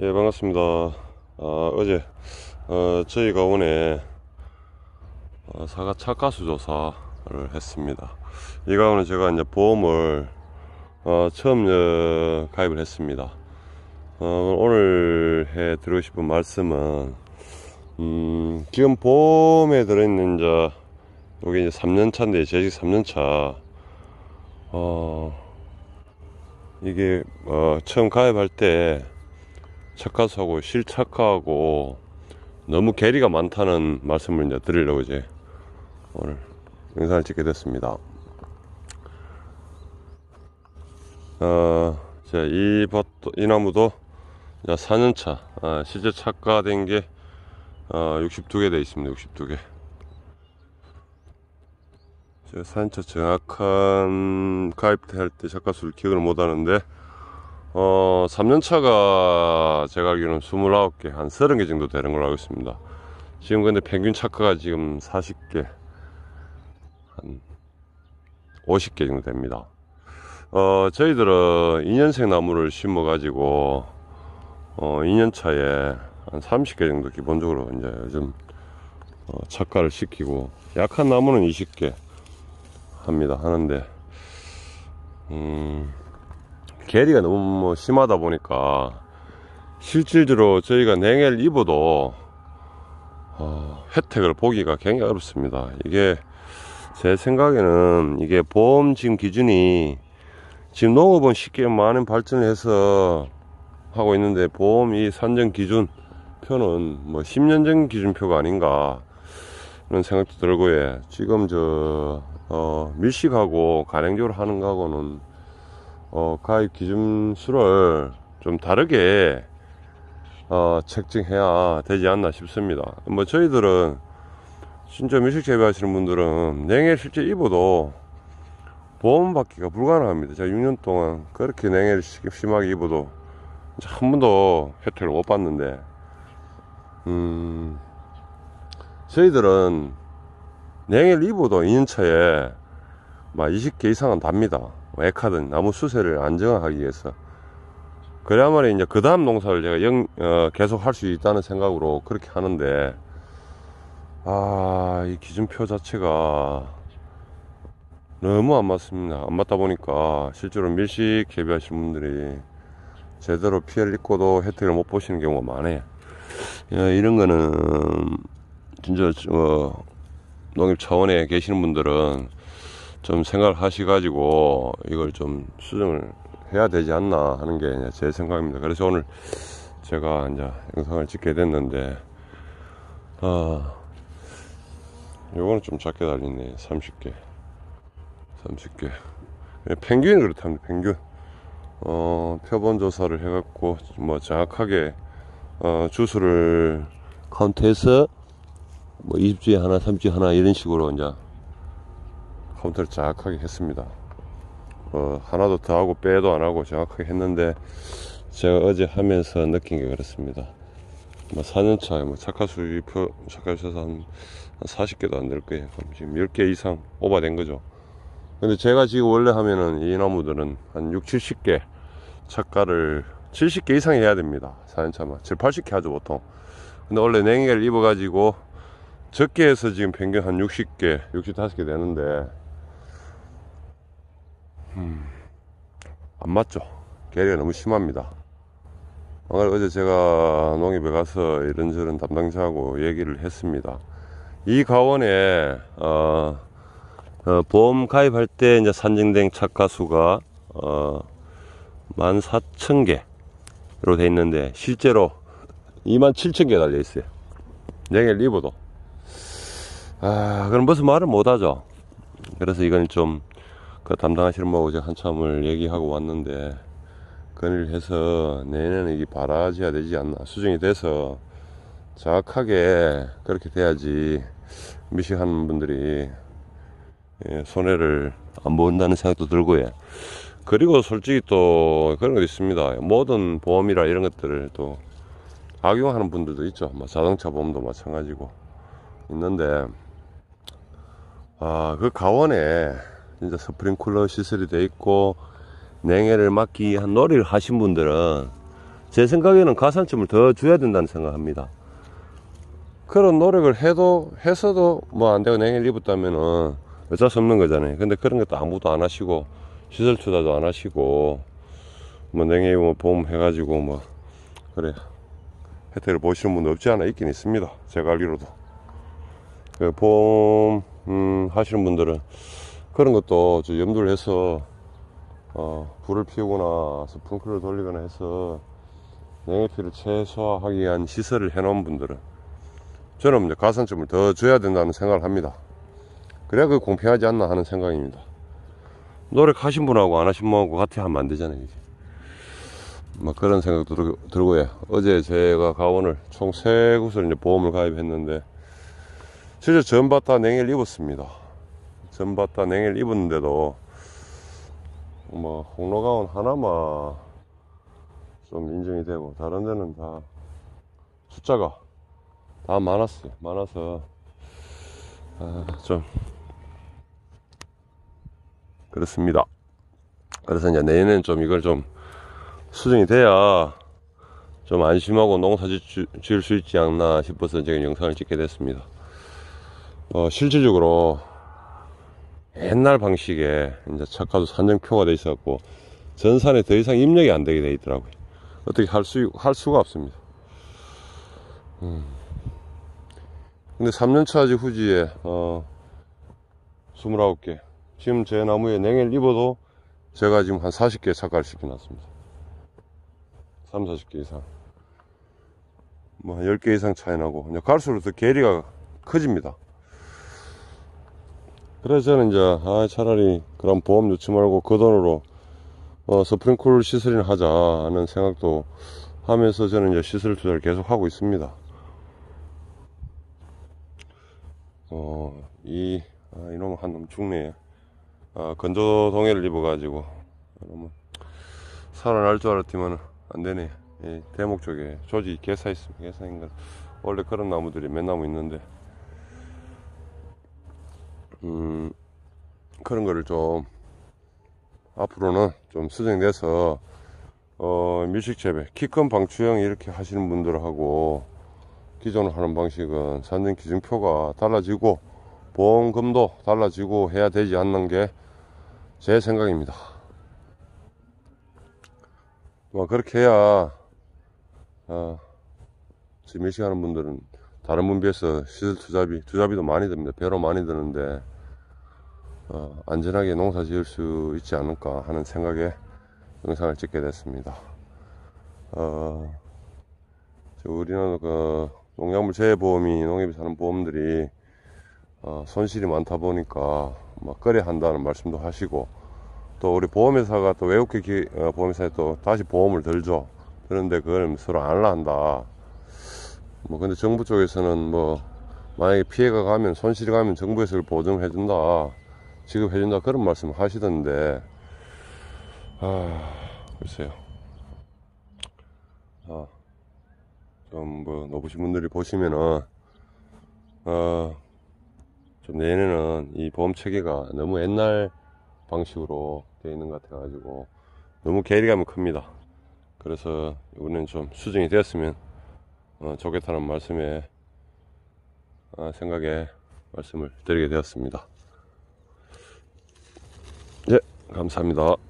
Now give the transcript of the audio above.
예 반갑습니다 아, 어제 어, 저희가 오늘 어, 사과 착가수 조사를 했습니다 이 가운데 제가 이제 보험을 어, 처음 어, 가입을 했습니다 어, 오늘 해 드리고 싶은 말씀은 음, 지금 보험에 들어있는 이 여기 이제 3년 차인데 재직 3년 차 어, 이게 어, 처음 가입할 때 착화하고 실착화하고 너무 괴리가 많다는 말씀을 이제 드리려고 이제 오늘 영상을 찍게 됐습니다. 어, 자, 이 밭도, 이 나무도 4년차, 아, 어, 실제 착가된게 어, 62개 되어 있습니다. 62개. 제가 4년차 정확한 가입할 때 착가수를 기억을 못하는데 어 3년차가 제가 알기로는 29개 한 30개 정도 되는 걸로 알고 있습니다 지금 근데 평균 차크가 지금 40개 한 50개 정도 됩니다 어 저희들은 2년생 나무를 심어 가지고 어 2년차에 한 30개 정도 기본적으로 이제 요즘 어, 착가를 시키고 약한 나무는 20개 합니다 하는데 음 괴리가 너무 뭐 심하다 보니까 실질적으로 저희가 냉해를 입어도 어, 혜택을 보기가 굉장히 어렵습니다. 이게 제 생각에는 이게 보험 지금 기준이 지금 농업은 쉽게 많은 발전을 해서 하고 있는데 보험 이 산정 기준표는 뭐 10년 전 기준표가 아닌가 이런 생각도 들고요. 지금 저 어, 밀식하고 가맹조를 하는 거하고는 어, 가입 기준 수를 좀 다르게 어, 책정해야 되지 않나 싶습니다. 뭐 저희들은 신조 미식 재배하시는 분들은 냉해 실제 입어도 보험 받기가 불가능합니다. 제가 6년 동안 그렇게 냉해를 심하게 입어도 한 번도 혜택을 못받는데 음, 저희들은 냉해를 입어도 2년 차에 막 20개 이상은 답니다. 에카든 나무 수세를 안정화하기 위해서 그래야말로 이제 그 다음 농사를 제가 영, 어, 계속 할 수 있다는 생각으로 그렇게 하는데 아 이 기준표 자체가 너무 안 맞습니다 안 맞다 보니까 실제로 밀식 개비하신 분들이 제대로 피해를 입고도 혜택을 못 보시는 경우가 많아요 야, 어, 이런 거는 진짜 어, 농협 차원에 계시는 분들은 좀 생각하셔가지고 을 이걸 좀 수정을 해야 되지 않나 하는 게 제 생각입니다. 그래서 오늘 제가 이제 영상을 찍게 됐는데, 아, 요거는 좀 작게 달리네. 30개. 30개. 예, 펭귄이 그렇답니다. 펭귄. 어, 표본 조사를 해갖고, 뭐, 정확하게, 어, 주수를 카운트해서, 뭐, 20주에 하나, 30주에 하나, 이런 식으로 이제 카운터를 정확하게 했습니다. 어, 하나도 더 하고 빼도 안 하고 정확하게 했는데 제가 어제 하면서 느낀 게 그렇습니다. 뭐 4년 차에 뭐 착화수 표 착화수에서 한, 한 40개도 안 될 거예요. 그럼 지금 10개 이상 오버된 거죠. 근데 제가 지금 원래 하면은 이 나무들은 한 6, 70개 착가를 70개 이상 해야 됩니다. 4년차만. 7, 80개 하죠, 보통. 근데 원래 냉해를 입어가지고 적게 해서 지금 평균 한 60개, 65개 되는데 음. 안 맞죠. 괴리가 너무 심합니다. 어제 제가 농협에 가서 이런저런 담당자하고 얘기를 했습니다. 이 가원에 어, 어, 보험 가입할 때 이제 산정된 착가수가 어, 14,000개로 돼 있는데 실제로 27,000개 달려 있어요. 냉해 리버도. 아, 그럼 무슨 말을 못 하죠. 그래서 이건 좀그 담당하시는 분하고 제가 한참을 얘기하고 왔는데 그일 해서 내년에 이게 바라져야 되지 않나 수정이 돼서 정확하게 그렇게 돼야지 미식하는 분들이 예, 손해를 안 본다는 생각도 들고 요 그리고 솔직히 또 그런 거 있습니다 모든 보험이라 이런 것들을 또 악용하는 분들도 있죠 뭐 자동차 보험도 마찬가지고 있는데 아그 가원에 진짜 스프링쿨러 시설이 돼 있고 냉해를 막기 위한 놀이를 하신 분들은 제 생각에는 가산점을 더 줘야 된다는 생각합니다. 그런 노력을 해도 해서도 뭐 안 되고 냉해를 입었다면은 어쩔 수 없는 거잖아요. 근데 그런 것도 아무도 안 하시고 시설 투자도 안 하시고 뭐 냉해 뭐 보험 해가지고 뭐 그래 혜택을 보시는 분도 없지 않아 있긴 있습니다. 제가 알기로도 그 보험 음, 하시는 분들은 그런 것도 염두를 해서 어, 불을 피우거나 스프링클을 돌리거나 해서 냉해피를 최소화하기 위한 시설을 해놓은 분들은 저는 이제 가산점을 더 줘야 된다는 생각을 합니다. 그래야 그 공평하지 않나 하는 생각입니다. 노력하신 분하고 안 하신 분하고 같이 하면 안 되잖아요. 이게. 막 그런 생각도 들, 들고요. 어제 제가 가온을 총 세 곳을 이제 보험을 가입했는데 진짜 전바다 냉해를 입었습니다. 전바타 냉일 입었는데도 뭐 홍로가운 하나만 좀 인정이 되고 다른 데는 다 숫자가 다 많았어요 많아서 아좀 그렇습니다 그래서 이제 내년엔 좀 이걸 좀 수정이 돼야 좀 안심하고 농사 지을 수 있지 않나 싶어서 지금 영상을 찍게 됐습니다 어, 실질적으로 옛날 방식의 이제 착화도 산정표가 돼있었고 전산에 더 이상 입력이 안 되게 돼 있더라고요. 어떻게 할 수, 할 수가 없습니다. 음. 근데 3년차지 후지에, 어, 29개. 지금 제 나무에 냉해를 입어도 제가 지금 한 40개 착가를 시켜놨습니다. 3, 40개 이상. 뭐, 10개 이상 차이 나고, 갈수록 더 괴리가 커집니다. 그래서 저는 이제 아 차라리 그런 보험 넣지 말고 그 돈으로 어, 스프링쿨 시설이나 하자는 하 생각도 하면서 저는 이제 시설 투자를 계속 하고 있습니다. 어, 이, 아, 이놈 한놈 죽네. 아, 건조 동해를 입어가지고. 이놈 살아날 줄 알았지만 안 되네. 대목 쪽에 조지 개사 있습니다. 개사인가. 원래 그런 나무들이 몇 나무 있는데. 음, 그런 거를 좀 앞으로는 좀 수정돼서 어, 밀식재배, 키큰 방추형 이렇게 하시는 분들하고 기존 하는 방식은 산전 기준표가 달라지고 보험금도 달라지고 해야 되지 않는 게 제 생각입니다. 뭐 그렇게 해야 어, 지금 밀식하는 분들은 다른 분비해서 시설 투자비, 투자비도 많이 듭니다. 배로 많이 드는데, 어, 안전하게 농사 지을 수 있지 않을까 하는 생각에 영상을 찍게 됐습니다. 어, 우리는그 농약물 재해보험이 농협이 사는 보험들이 어, 손실이 많다 보니까 막 뭐 꺼려 한다는 말씀도 하시고 또 우리 보험회사가 또 외국계 기, 어, 보험회사에 또 다시 보험을 들죠. 그런데 그걸 서로 안라 한다. 뭐 근데 정부 쪽에서는 뭐 만약에 피해가 가면 손실이 가면 정부에서 보증해 준다 지급해 준다 그런 말씀 하시던데 아 글쎄요 아좀뭐 높으신 분들이 보시면은 어좀 아, 내년에는 이 보험 체계가 너무 옛날 방식으로 되어 있는 것 같아 가지고 너무 괴리감이 큽니다 그래서 이번엔 좀 수정이 되었으면 좋겠다는 어, 말씀에 아, 생각에 말씀을 드리게 되었습니다. 예, 감사합니다.